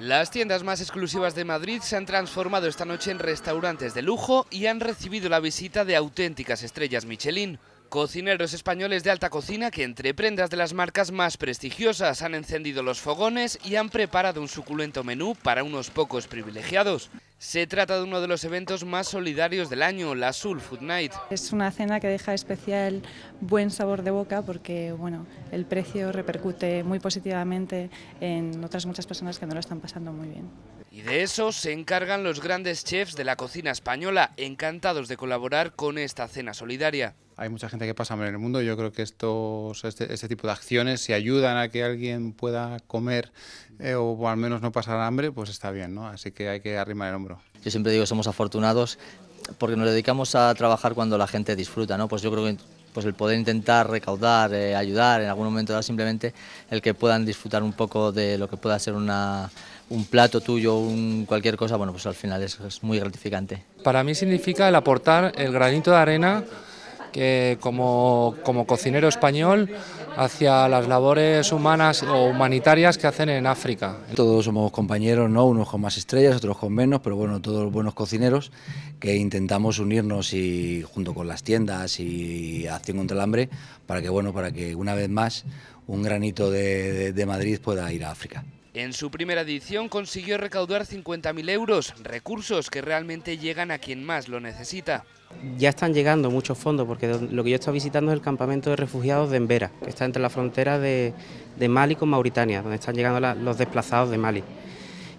Las tiendas más exclusivas de Madrid se han transformado esta noche en restaurantes de lujo y han recibido la visita de auténticas estrellas Michelin. Cocineros españoles de alta cocina que entre prendas de las marcas más prestigiosas han encendido los fogones y han preparado un suculento menú para unos pocos privilegiados. Se trata de uno de los eventos más solidarios del año, la Soul Food Night. Es una cena que deja especial buen sabor de boca porque bueno, el precio repercute muy positivamente en otras muchas personas que no lo están pasando muy bien. Y de eso se encargan los grandes chefs de la cocina española, encantados de colaborar con esta cena solidaria. Hay mucha gente que pasa hambre en el mundo, yo creo que estos, este, este, tipo de acciones, si ayudan a que alguien pueda comer eh, o, al menos no pasar hambre, pues está bien, ¿no? Así que hay que arrimar el hombro. Yo siempre digo somos afortunados porque nos dedicamos a trabajar cuando la gente disfruta, ¿no? Pues yo creo que pues el poder intentar recaudar, eh, ayudar en algún momento simplemente el que puedan disfrutar un poco de lo que pueda ser una, un plato tuyo, un, cualquier cosa, bueno, pues al final es, es muy gratificante. Para mí significa el aportar el granito de arena que como, cocinero español hacia las labores humanas o humanitarias que hacen en África. Todos somos compañeros, ¿no? unos con más estrellas, otros con menos, pero bueno, todos buenos cocineros que intentamos unirnos y junto con las tiendas y Acción contra el Hambre para que, bueno, para que una vez más un granito de Madrid pueda ir a África. En su primera edición consiguió recaudar 50.000 euros, recursos que realmente llegan a quien más lo necesita. Ya están llegando muchos fondos, porque lo que yo estado visitando es el campamento de refugiados de Embera, que está entre la frontera de, Mali con Mauritania, donde están llegando los desplazados de Mali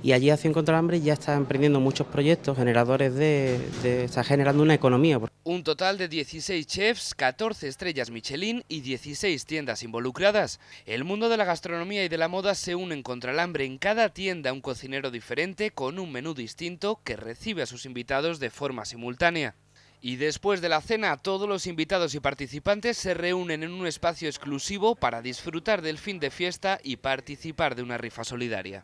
y allí hace contra el Hambre ya está emprendiendo muchos proyectos generadores de, de, está generando una economía. Un total de 16 chefs, 14 estrellas Michelin y 16 tiendas involucradas. El mundo de la gastronomía y de la moda se unen contra el hambre. En cada tienda un cocinero diferente con un menú distinto que recibe a sus invitados de forma simultánea. Y después de la cena, todos los invitados y participantes se reúnen en un espacio exclusivo para disfrutar del fin de fiesta y participar de una rifa solidaria.